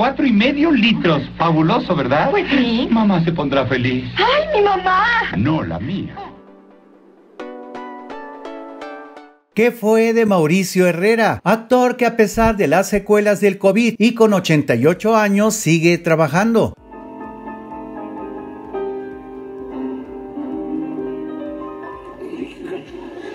cuatro y medio litros. Fabuloso, ¿verdad? Pues sí. Mamá se pondrá feliz. ¡Ay, mi mamá! No, la mía. ¿Qué fue de Mauricio Herrera, actor que a pesar de las secuelas del COVID y con 88 años sigue trabajando?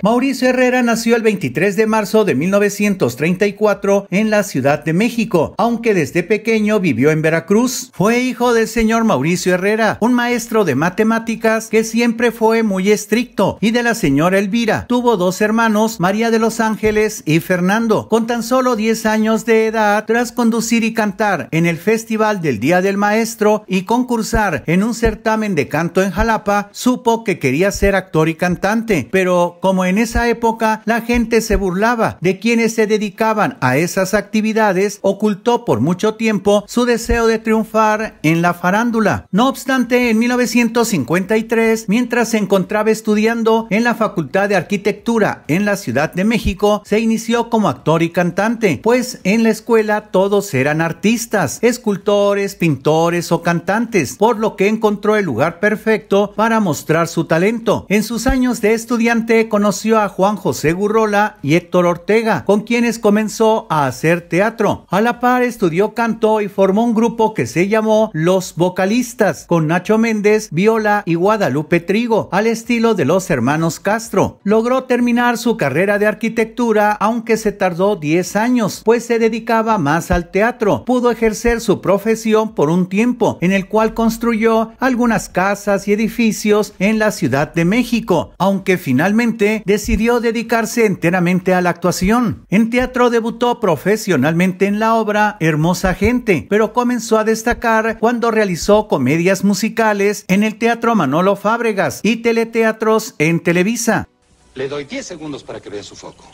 Mauricio Herrera nació el 23 de marzo de 1934 en la Ciudad de México, aunque desde pequeño vivió en Veracruz. Fue hijo del señor Mauricio Herrera, un maestro de matemáticas que siempre fue muy estricto, y de la señora Elvira. Tuvo dos hermanos, María de los Ángeles y Fernando. Con tan solo 10 años de edad, tras conducir y cantar en el Festival del Día del Maestro y concursar en un certamen de canto en Jalapa, supo que quería ser actor y cantante, pero como en en esa época la gente se burlaba de quienes se dedicaban a esas actividades, ocultó por mucho tiempo su deseo de triunfar en la farándula. No obstante, en 1953, mientras se encontraba estudiando en la Facultad de Arquitectura en la Ciudad de México, se inició como actor y cantante, pues en la escuela todos eran artistas, escultores, pintores o cantantes, por lo que encontró el lugar perfecto para mostrar su talento. En sus años de estudiante conoció a Juan José Gurrola y Héctor Ortega, con quienes comenzó a hacer teatro. A la par estudió canto y formó un grupo que se llamó Los Vocalistas, con Nacho Méndez, Viola y Guadalupe Trigo, al estilo de los hermanos Castro. Logró terminar su carrera de arquitectura, aunque se tardó 10 años, pues se dedicaba más al teatro. Pudo ejercer su profesión por un tiempo, en el cual construyó algunas casas y edificios en la Ciudad de México, aunque finalmente decidió dedicarse enteramente a la actuación. En teatro debutó profesionalmente en la obra Hermosa Gente, pero comenzó a destacar cuando realizó comedias musicales en el Teatro Manolo Fábregas y teleteatros en Televisa. Le doy 10 segundos para que vea su foco.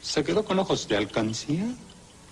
¿Se quedó con ojos de alcancía?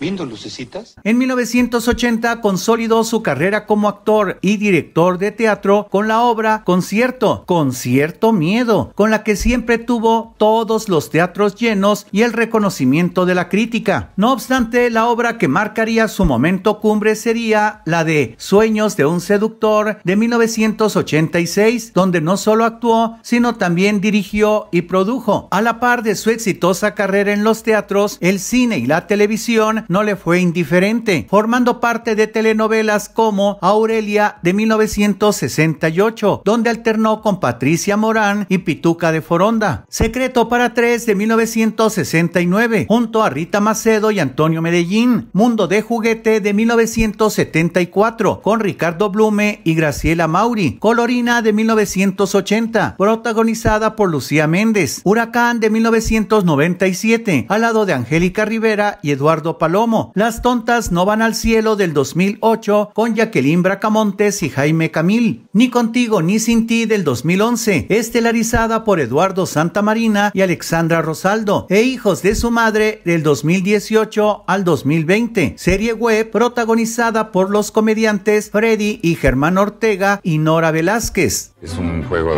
En 1980 consolidó su carrera como actor y director de teatro con la obra Concierto, Concierto Miedo, con la que siempre tuvo todos los teatros llenos y el reconocimiento de la crítica. No obstante, la obra que marcaría su momento cumbre sería la de Sueños de un seductor de 1986, donde no solo actuó, sino también dirigió y produjo. A la par de su exitosa carrera en los teatros, el cine y la televisión, no le fue indiferente, formando parte de telenovelas como Aurelia de 1968, donde alternó con Patricia Morán y Pituca de Foronda, Secreto para Tres de 1969, junto a Rita Macedo y Antonio Medellín, Mundo de Juguete de 1974, con Ricardo Blume y Graciela Mauri, Colorina de 1980, protagonizada por Lucía Méndez, Huracán de 1997, al lado de Angélica Rivera y Eduardo Paloma, las Tontas no van al cielo del 2008 con Jacqueline Bracamontes y Jaime Camil, Ni contigo ni sin ti del 2011, estelarizada por Eduardo Marina y Alexandra Rosaldo, e Hijos de su madre del 2018 al 2020, serie web protagonizada por los comediantes Freddy y Germán Ortega y Nora Velázquez. Es un juego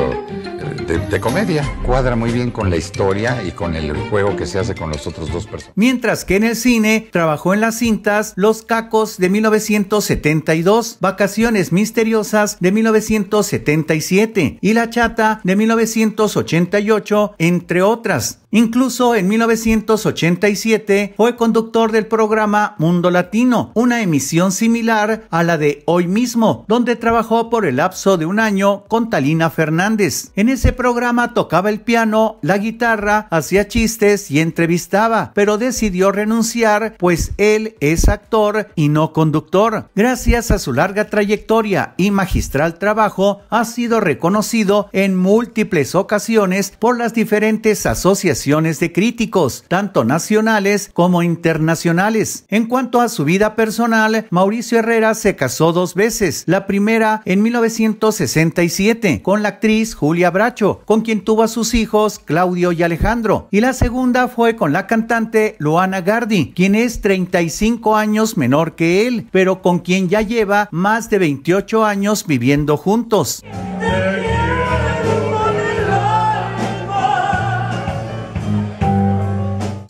de, comedia. Cuadra muy bien con la historia y con el juego que se hace con los otros dos personajes. Mientras que en el cine trabajó en las cintas Los Cacos de 1972, Vacaciones Misteriosas de 1977 y La Chata de 1988, entre otras. Incluso en 1987 fue conductor del programa Mundo Latino, una emisión similar a la de hoy mismo, donde trabajó por el lapso de un año con Talina Fernández. En ese programa tocaba el piano, la guitarra, hacía chistes y entrevistaba, pero decidió renunciar pues él es actor y no conductor. Gracias a su larga trayectoria y magistral trabajo, ha sido reconocido en múltiples ocasiones por las diferentes asociaciones de críticos, tanto nacionales como internacionales. En cuanto a su vida personal, Mauricio Herrera se casó dos veces, la primera en 1967 con la actriz Julia Bracho con quien tuvo a sus hijos Claudio y Alejandro. Y la segunda fue con la cantante Luana Gardi, quien es 35 años menor que él, pero con quien ya lleva más de 28 años viviendo juntos.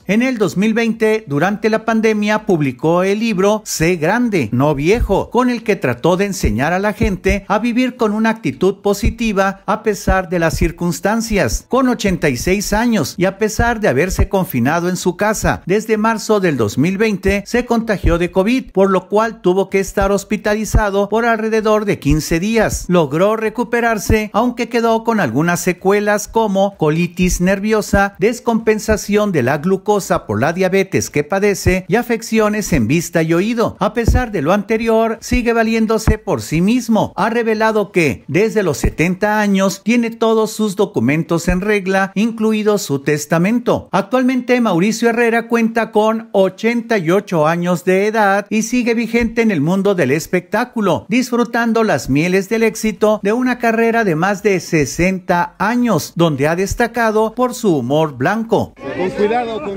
En el 2020, durante la pandemia, publicó el libro Sé Grande, no Viejo, con el que trató de enseñar a la gente a vivir con una actitud positiva a pesar de las circunstancias. Con 86 años y a pesar de haberse confinado en su casa desde marzo del 2020, se contagió de COVID, por lo cual tuvo que estar hospitalizado por alrededor de 15 días. Logró recuperarse, aunque quedó con algunas secuelas como colitis nerviosa, descompensación de la glucosa, por la diabetes que padece y afecciones en vista y oído. A pesar de lo anterior, sigue valiéndose por sí mismo. Ha revelado que, desde los 70 años, tiene todos sus documentos en regla, incluido su testamento. Actualmente, Mauricio Herrera cuenta con 88 años de edad y sigue vigente en el mundo del espectáculo, disfrutando las mieles del éxito de una carrera de más de 60 años, donde ha destacado por su humor blanco.